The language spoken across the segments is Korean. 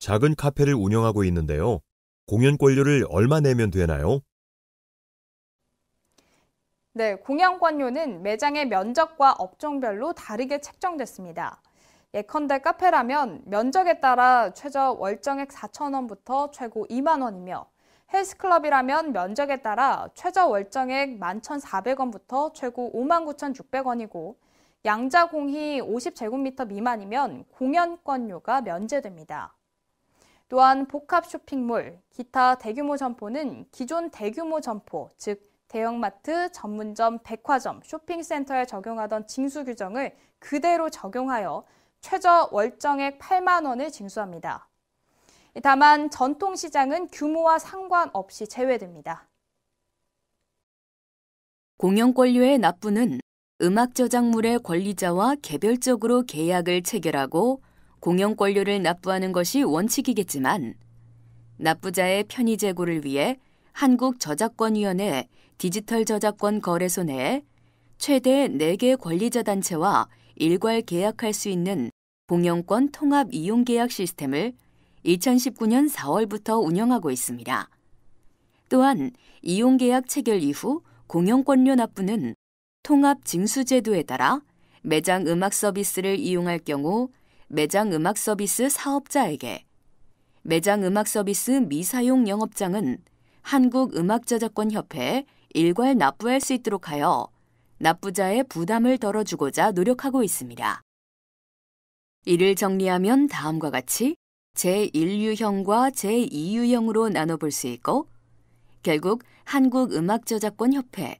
작은 카페를 운영하고 있는데요. 공연 권료를 얼마 내면 되나요? 네, 공연 권료는 매장의 면적과 업종별로 다르게 책정됐습니다. 예컨대 카페라면 면적에 따라 최저 월정액 4,000원부터 최고 2만 원이며 헬스클럽이라면 면적에 따라 최저 월정액 11,400원부터 최고 59,600원이고 양자공히 50제곱미터 미만이면 공연권료가 면제됩니다. 또한 복합 쇼핑몰, 기타 대규모 점포는 기존 대규모 점포, 즉 대형마트, 전문점, 백화점, 쇼핑센터에 적용하던 징수 규정을 그대로 적용하여 최저 월정액 8만 원을 징수합니다. 다만 전통시장은 규모와 상관없이 제외됩니다. 공영권료의 납부는 음악 저작물의 권리자와 개별적으로 계약을 체결하고 공영권료를 납부하는 것이 원칙이겠지만 납부자의 편의 제고를 위해 한국저작권위원회 디지털 저작권 거래소 내에 최대 4개 권리자 단체와 일괄 계약할 수 있는 공영권 통합 이용 계약 시스템을 2019년 4월부터 운영하고 있습니다. 또한 이용 계약 체결 이후 공영권료 납부는 통합 징수제도에 따라 매장 음악 서비스를 이용할 경우 매장 음악 서비스 사업자에게 매장 음악 서비스 미사용 영업장은 한국음악저작권협회에 일괄 납부할 수 있도록 하여 납부자의 부담을 덜어주고자 노력하고 있습니다. 이를 정리하면 다음과 같이 제1유형과 제2유형으로 나눠볼 수 있고 결국 한국음악저작권협회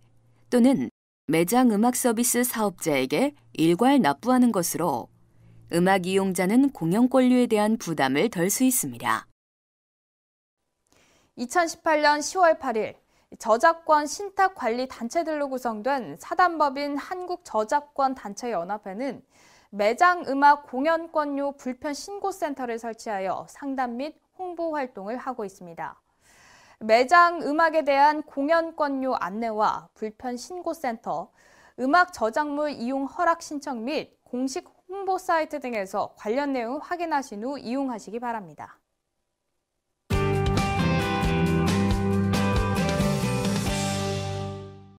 또는 매장음악서비스 사업자에게 일괄 납부하는 것으로 음악 이용자는 공연권료에 대한 부담을 덜 수 있습니다. 2018년 10월 8일 저작권 신탁 관리 단체들로 구성된 사단법인 한국저작권단체연합회는 매장 음악 공연권료 불편 신고센터를 설치하여 상담 및 홍보 활동을 하고 있습니다. 매장 음악에 대한 공연권료 안내와 불편 신고센터, 음악 저작물 이용 허락 신청 및 공식 홍보 사이트 등에서 관련 내용 확인하신 후 이용하시기 바랍니다.